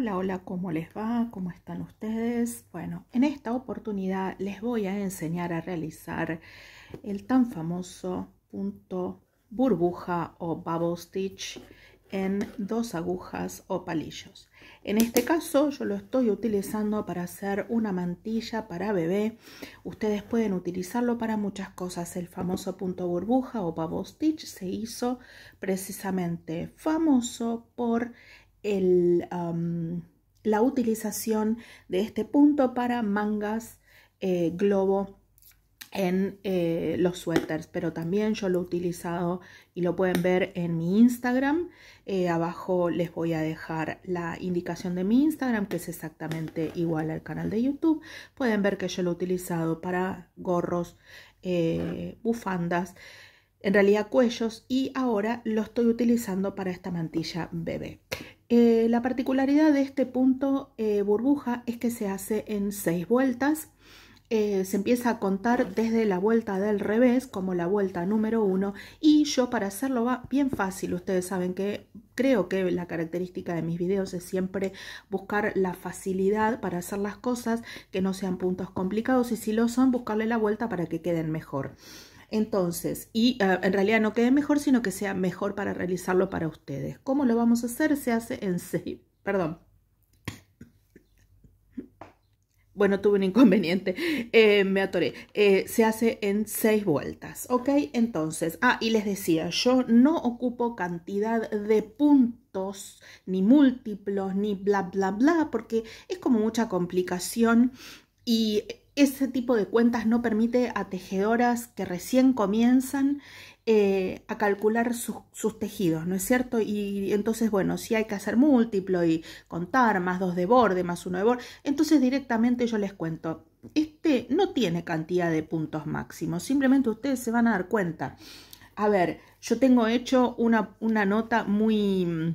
Hola, hola, ¿cómo les va? ¿Cómo están ustedes? Bueno, en esta oportunidad les voy a enseñar a realizar el tan famoso punto burbuja o bubble stitch en dos agujas o palillos. En este caso yo lo estoy utilizando para hacer una mantilla para bebé. Ustedes pueden utilizarlo para muchas cosas. El famoso punto burbuja o bubble stitch se hizo precisamente famoso por la utilización de este punto para mangas eh, globo en eh, los suéteres, pero también yo lo he utilizado y lo pueden ver en mi Instagram. Eh, abajo les voy a dejar la indicación de mi Instagram, que es exactamente igual al canal de YouTube. Pueden ver que yo lo he utilizado para gorros, bufandas, en realidad cuellos, y ahora lo estoy utilizando para esta mantilla bebé. Eh, la particularidad de este punto eh, burbuja es que se hace en seis vueltas. Eh, se empieza a contar desde la vuelta del revés, como la vuelta número uno, y yo para hacerlo va bien fácil, ustedes saben que creo que la característica de mis videos es siempre buscar la facilidad para hacer las cosas, que no sean puntos complicados, y si lo son, buscarle la vuelta para que queden mejor. Entonces, y ah, en realidad no quede mejor, sino que sea mejor para realizarlo para ustedes. ¿Cómo lo vamos a hacer? Se hace en seis... perdón. Bueno, tuve un inconveniente, eh, me atoré. Eh, se hace en seis vueltas, ¿ok? Entonces, ah, y les decía, yo no ocupo cantidad de puntos ni múltiplos, ni bla, bla, bla, porque es como mucha complicación y ese tipo de cuentas no permite a tejedoras que recién comienzan eh, a calcular sus tejidos, ¿no es cierto? Y entonces, bueno, si hay que hacer múltiplo y contar más dos de borde, más uno de borde, entonces directamente yo les cuento, este no tiene cantidad de puntos máximos, simplemente ustedes se van a dar cuenta. A ver, yo tengo hecho una nota muy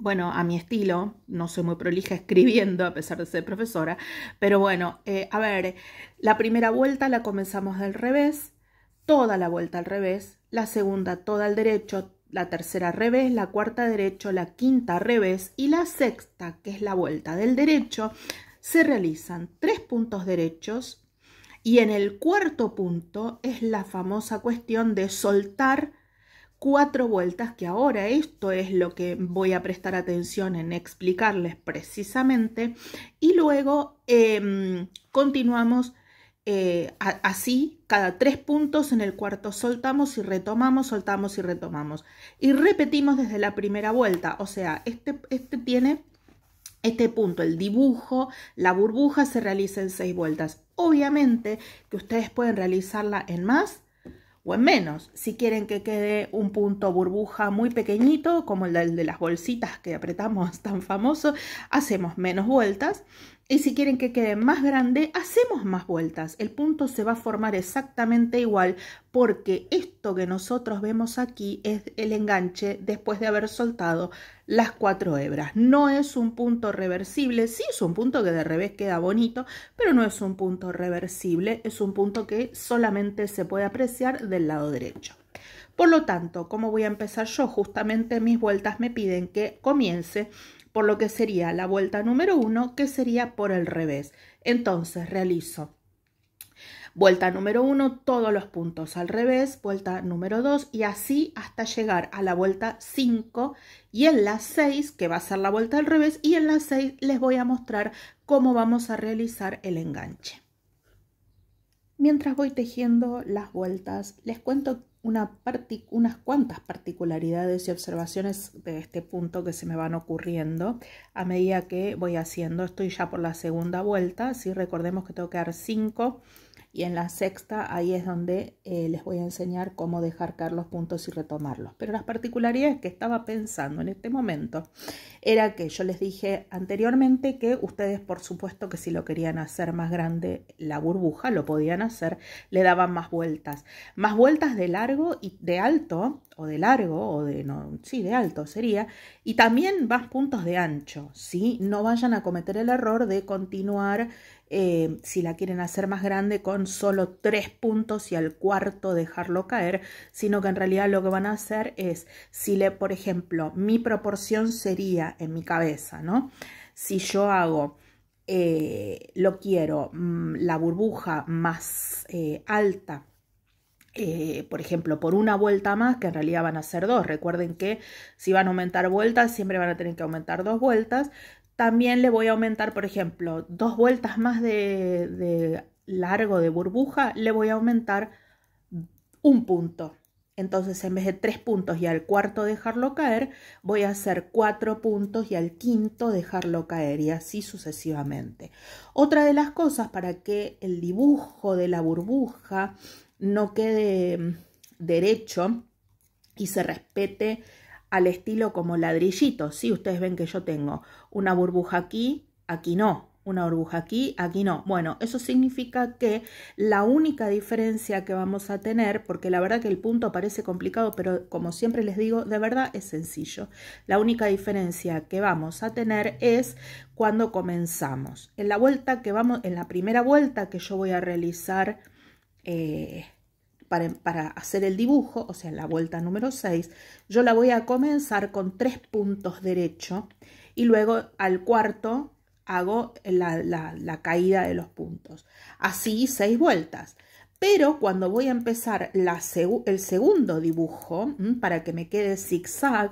bueno, a mi estilo, no soy muy prolija escribiendo a pesar de ser profesora, pero bueno, eh, a ver, la primera vuelta la comenzamos del revés, toda la vuelta al revés, la segunda toda al derecho, la tercera al revés, la cuarta derecho, la quinta al revés y la sexta, que es la vuelta del derecho, se realizan tres puntos derechos y en el cuarto punto es la famosa cuestión de soltar cuatro vueltas, que ahora esto es lo que voy a prestar atención en explicarles precisamente, y luego em, continuamos eh, así, cada tres puntos en el cuarto soltamos y retomamos, soltamos y retomamos. Y repetimos desde la primera vuelta, o sea, este, este tiene este punto, el dibujo, la burbuja se realiza en seis vueltas. Obviamente que ustedes pueden realizarla en más, o en menos. Si quieren que quede un punto burbuja muy pequeñito, como el de las bolsitas que apretamos tan famoso, hacemos menos vueltas y si quieren que quede más grande, hacemos más vueltas. El punto se va a formar exactamente igual porque esto que nosotros vemos aquí es el enganche después de haber soltado las cuatro hebras. No es un punto reversible, sí es un punto que de revés queda bonito, pero no es un punto reversible, es un punto que solamente se puede apreciar del lado derecho. Por lo tanto, como voy a empezar yo? Justamente mis vueltas me piden que comience por lo que sería la vuelta número 1, que sería por el revés. Entonces realizo vuelta número 1, todos los puntos al revés, vuelta número 2 y así hasta llegar a la vuelta 5 y en la 6, que va a ser la vuelta al revés, y en la 6 les voy a mostrar cómo vamos a realizar el enganche. Mientras voy tejiendo las vueltas, les cuento una unas cuantas particularidades y observaciones de este punto que se me van ocurriendo a medida que voy haciendo. Estoy ya por la segunda vuelta, si recordemos que tengo que dar cinco y en la sexta ahí es donde eh, les voy a enseñar cómo dejar los puntos y retomarlos. Pero las particularidades que estaba pensando en este momento era que yo les dije anteriormente que ustedes por supuesto que si lo querían hacer más grande la burbuja lo podían hacer, le daban más vueltas, más vueltas de largo y de alto o de largo o de no, sí, de alto sería y también más puntos de ancho, ¿sí? No vayan a cometer el error de continuar eh, si la quieren hacer más grande con solo tres puntos y al cuarto dejarlo caer, sino que en realidad lo que van a hacer es, si le, por ejemplo, mi proporción sería en mi cabeza, ¿no? Si yo hago, eh, lo quiero, mm, la burbuja más eh, alta, eh, por ejemplo, por una vuelta más, que en realidad van a ser dos. Recuerden que si van a aumentar vueltas, siempre van a tener que aumentar dos vueltas. También le voy a aumentar, por ejemplo, dos vueltas más de, de largo de burbuja, le voy a aumentar un punto. Entonces, en vez de tres puntos y al cuarto dejarlo caer, voy a hacer cuatro puntos y al quinto dejarlo caer y así sucesivamente. Otra de las cosas para que el dibujo de la burbuja no quede mm, derecho y se respete al estilo como ladrillito. si ustedes ven que yo tengo una burbuja aquí, aquí no una burbuja aquí, aquí no. Bueno, eso significa que la única diferencia que vamos a tener, porque la verdad que el punto parece complicado, pero como siempre les digo, de verdad es sencillo. La única diferencia que vamos a tener es cuando comenzamos. En la vuelta que vamos, en la primera vuelta que yo voy a realizar, eh, para, para, hacer el dibujo, o sea, en la vuelta número 6, yo la voy a comenzar con tres puntos derecho y luego al cuarto hago la, la, caída de los puntos. Así seis vueltas. Pero cuando voy a empezar la el segundo dibujo, para que me quede zigzag,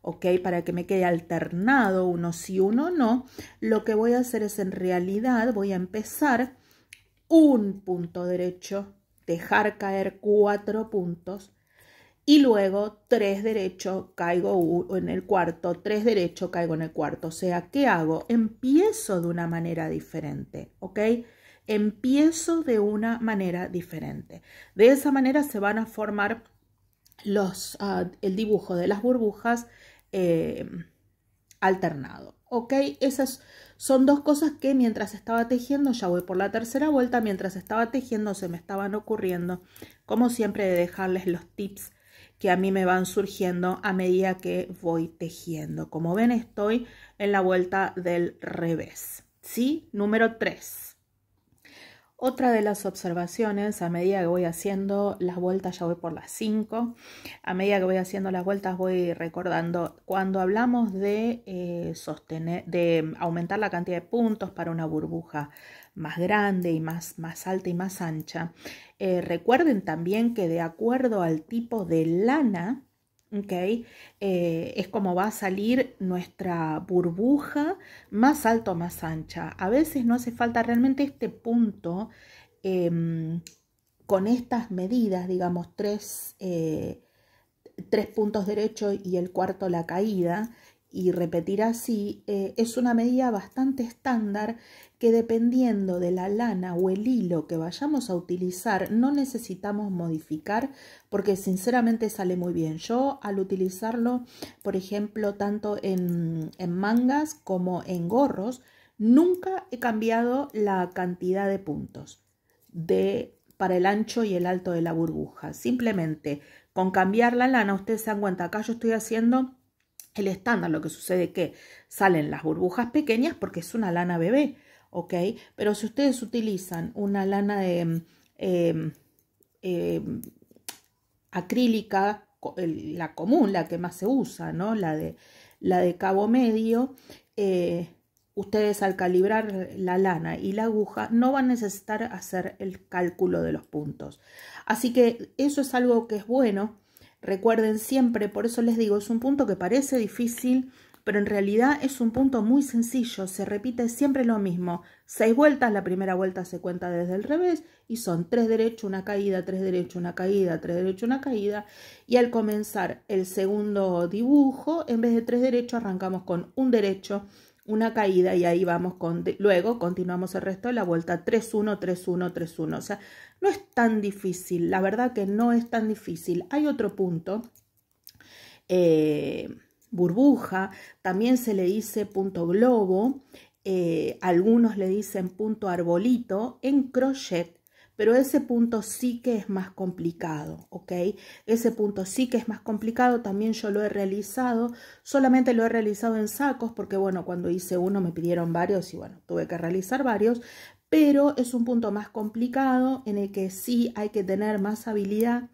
¿ok? Para que me quede alternado uno sí, uno no, lo que voy a hacer es en realidad voy a empezar un punto derecho, dejar caer cuatro puntos, y luego tres derecho caigo en el cuarto, tres derecho caigo en el cuarto. O sea, ¿qué hago? Empiezo de una manera diferente, ¿ok? Empiezo de una manera diferente. De esa manera se van a formar los, ah, el dibujo de las burbujas em, alternado, ¿ok? Esas son dos cosas que mientras estaba tejiendo, ya voy por la tercera vuelta, mientras estaba tejiendo se me estaban ocurriendo, como siempre, de dejarles los tips que a mí me van surgiendo a medida que voy tejiendo. Como ven, estoy en la vuelta del revés. ¿Sí? Número 3. Otra de las observaciones, a medida que voy haciendo las vueltas, ya voy por las 5, a medida que voy haciendo las vueltas voy recordando, cuando hablamos de, eh, sostener, de aumentar la cantidad de puntos para una burbuja, más grande y más, más alta y más ancha. Eh, recuerden también que de acuerdo al tipo de lana, ¿ok? Eh, es como va a salir nuestra burbuja más alto, más ancha. A veces no hace falta realmente este punto em, con estas medidas, digamos, tres, eh, tres puntos derechos y el cuarto la caída y repetir así, eh, es una medida bastante estándar que dependiendo de la lana o el hilo que vayamos a utilizar no necesitamos modificar porque sinceramente sale muy bien. Yo al utilizarlo, por ejemplo, tanto en, mangas como en gorros, nunca he cambiado la cantidad de puntos de, para el ancho y el alto de la burbuja. Simplemente con cambiar la lana, ustedes se dan cuenta, acá yo estoy haciendo el estándar lo que sucede es que salen las burbujas pequeñas porque es una lana bebé, ¿ok? Pero si ustedes utilizan una lana de, em, em, em, acrílica, la común, la que más se usa, ¿no? La de, la de cabo medio, eh, ustedes al calibrar la lana y la aguja no van a necesitar hacer el cálculo de los puntos. Así que eso es algo que es bueno Recuerden siempre, por eso les digo, es un punto que parece difícil, pero en realidad es un punto muy sencillo, se repite siempre lo mismo. Seis vueltas, la primera vuelta se cuenta desde el revés y son tres derechos, una caída, tres derechos, una caída, tres derechos, una caída. Y al comenzar el segundo dibujo, en vez de tres derechos, arrancamos con un derecho, una caída y ahí vamos con... luego continuamos el resto de la vuelta 3-1, 3-1, 3-1. O sea, no es tan difícil, la verdad que no es tan difícil. Hay otro punto. Eh, burbuja, también se le dice punto globo, eh, algunos le dicen punto arbolito en crochet, pero ese punto sí que es más complicado, ¿ok? Ese punto sí que es más complicado, también yo lo he realizado, solamente lo he realizado en sacos porque, bueno, cuando hice uno me pidieron varios y, bueno, tuve que realizar varios, pero es un punto más complicado en el que sí hay que tener más habilidad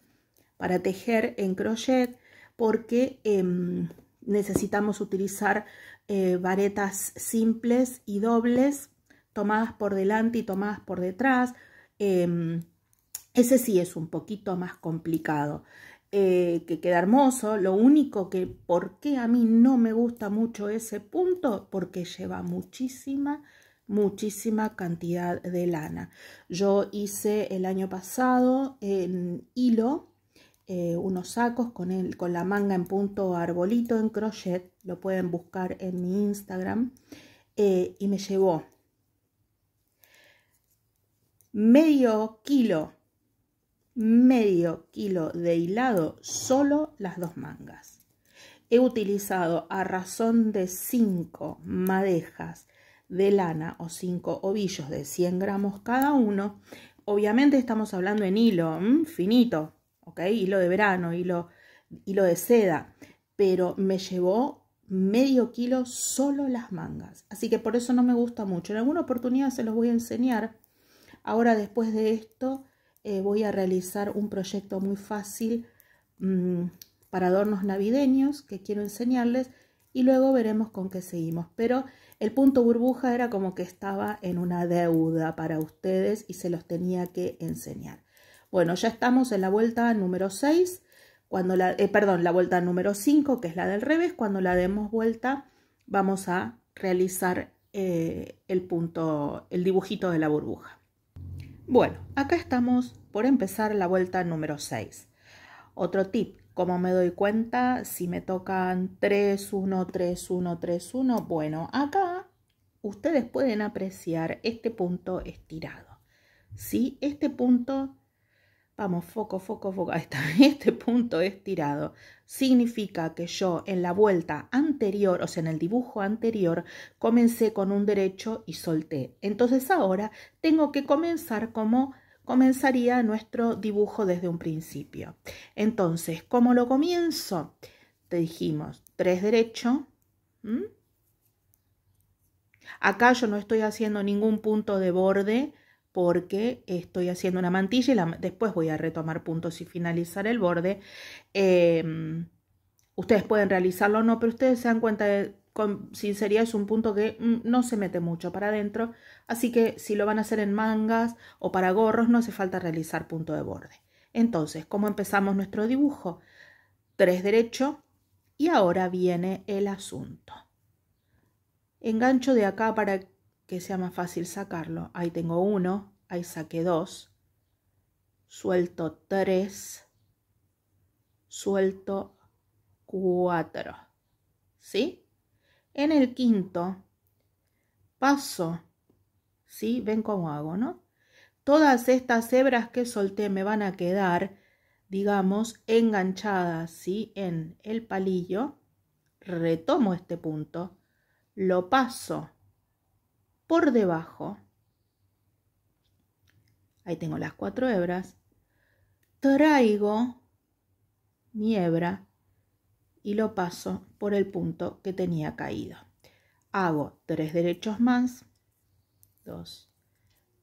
para tejer en crochet porque em, necesitamos utilizar eh, varetas simples y dobles tomadas por delante y tomadas por detrás. Em, ese sí es un poquito más complicado. Eh, que queda hermoso. Lo único que, ¿por qué a mí no me gusta mucho ese punto? Porque lleva muchísima muchísima cantidad de lana. Yo hice el año pasado en hilo eh, unos sacos con, el, con la manga en punto arbolito en crochet, lo pueden buscar en mi Instagram, eh, y me llevó medio kilo, medio kilo de hilado, solo las dos mangas. He utilizado a razón de cinco madejas de lana o 5 ovillos de 100 gramos cada uno. Obviamente estamos hablando en hilo mm, finito, ¿ok? Hilo de verano, hilo, de seda, pero me llevó medio kilo solo las mangas. Así que por eso no me gusta mucho. En alguna oportunidad se los voy a enseñar. Ahora después de esto eh, voy a realizar un proyecto muy fácil mm, para adornos navideños que quiero enseñarles y luego veremos con qué seguimos. Pero el punto burbuja era como que estaba en una deuda para ustedes y se los tenía que enseñar. Bueno, ya estamos en la vuelta número 6, cuando la, eh, perdón, la vuelta número 5, que es la del revés. Cuando la demos vuelta, vamos a realizar eh, el punto, el dibujito de la burbuja. Bueno, acá estamos por empezar la vuelta número 6. Otro tip, como me doy cuenta? Si me tocan 3, 1, 3, 1, 3, 1. Bueno, acá ustedes pueden apreciar este punto estirado. ¿Sí? Este punto, vamos, foco, foco, foco. Ahí está. Este punto estirado significa que yo en la vuelta anterior, o sea, en el dibujo anterior, comencé con un derecho y solté. Entonces ahora tengo que comenzar como comenzaría nuestro dibujo desde un principio. Entonces, ¿cómo lo comienzo? Te dijimos, 3 derecho. Acá yo no estoy haciendo ningún punto de borde porque estoy haciendo una mantilla y después voy a retomar puntos y finalizar el borde. Em, ustedes pueden realizarlo o no, pero ustedes se dan cuenta de con sinceridad es un punto que mm, no se mete mucho para adentro, así que si lo van a hacer en mangas o para gorros no hace falta realizar punto de borde. Entonces, ¿cómo empezamos nuestro dibujo? Tres derecho y ahora viene el asunto. Engancho de acá para que sea más fácil sacarlo. Ahí tengo uno, ahí saqué dos, suelto tres, suelto cuatro, ¿sí? En el quinto paso, ¿sí? Ven cómo hago, ¿no? Todas estas hebras que solté me van a quedar, digamos, enganchadas, ¿sí? En el palillo. Retomo este punto, lo paso por debajo. Ahí tengo las cuatro hebras. Traigo mi hebra y lo paso por el punto que tenía caído. Hago tres derechos más, dos,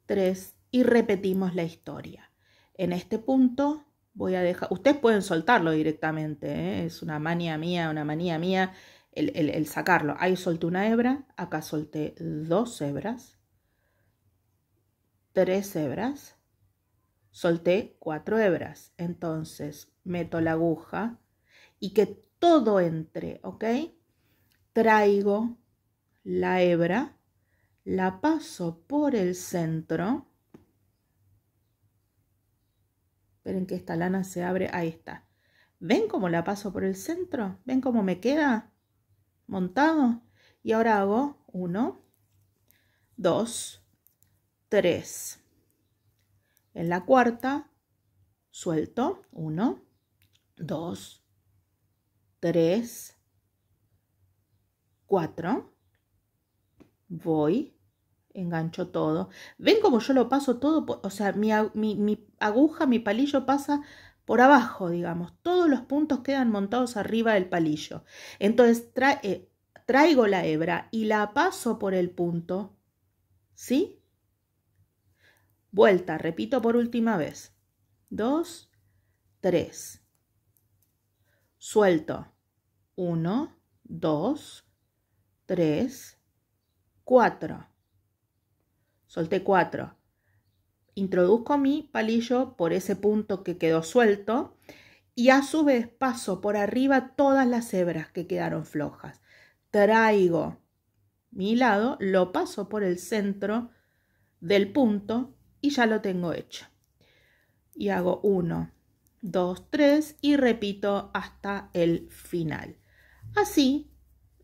tres, y repetimos la historia. En este punto voy a dejar, ustedes pueden soltarlo directamente, ¿eh? es una manía mía, una manía mía el, el sacarlo. Ahí solté una hebra, acá solté dos hebras, tres hebras, solté cuatro hebras. Entonces meto la aguja y que todo entre, ¿ok? Traigo la hebra, la paso por el centro. Esperen que esta lana se abre, ahí está. ¿Ven cómo la paso por el centro? ¿Ven cómo me queda montado? Y ahora hago uno dos tres En la cuarta suelto uno dos Tres, 4. Voy, engancho todo. ¿Ven como yo lo paso todo? o sea, mi, aguja, mi palillo pasa por abajo, digamos. Todos los puntos quedan montados arriba del palillo. Entonces eh, traigo la hebra y la paso por el punto. ¿Sí? Vuelta, repito por última vez. Dos, tres. Suelto. 1, 2, 3, 4. Solté 4. Introduzco mi palillo por ese punto que quedó suelto y a su vez paso por arriba todas las hebras que quedaron flojas. Traigo mi lado, lo paso por el centro del punto y ya lo tengo hecho. Y hago 1, 2, 3 y repito hasta el final. Así,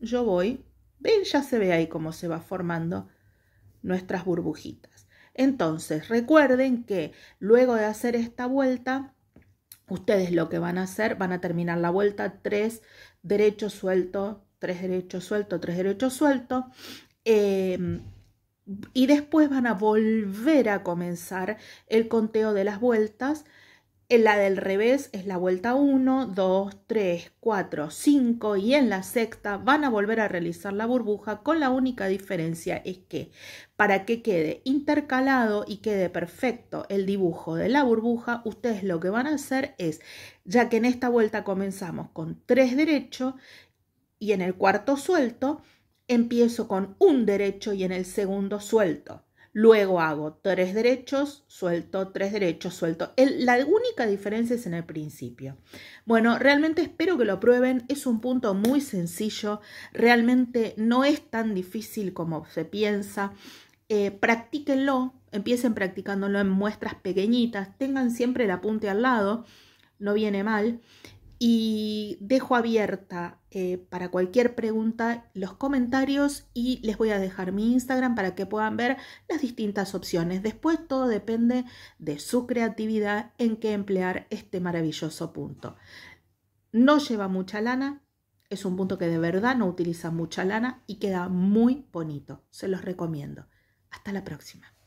yo voy, ven, ya se ve ahí cómo se va formando nuestras burbujitas. Entonces, recuerden que luego de hacer esta vuelta, ustedes lo que van a hacer, van a terminar la vuelta 3, derecho suelto, tres derecho suelto, tres derecho suelto. Em, y después van a volver a comenzar el conteo de las vueltas en la del revés es la vuelta 1, 2, 3, 4, 5 y en la sexta van a volver a realizar la burbuja con la única diferencia es que para que quede intercalado y quede perfecto el dibujo de la burbuja, ustedes lo que van a hacer es, ya que en esta vuelta comenzamos con 3 derechos y en el cuarto suelto, empiezo con un derecho y en el segundo suelto. Luego hago tres derechos, suelto tres derechos, suelto. la única diferencia es en el principio. Bueno, realmente espero que lo prueben. Es un punto muy sencillo. Realmente no es tan difícil como se piensa. Eh, practíquenlo, empiecen practicándolo en muestras pequeñitas. Tengan siempre el apunte al lado. No viene mal y dejo abierta eh, para cualquier pregunta los comentarios y les voy a dejar mi Instagram para que puedan ver las distintas opciones. Después todo depende de su creatividad en qué emplear este maravilloso punto. No lleva mucha lana, es un punto que de verdad no utiliza mucha lana y queda muy bonito. Se los recomiendo. Hasta la próxima.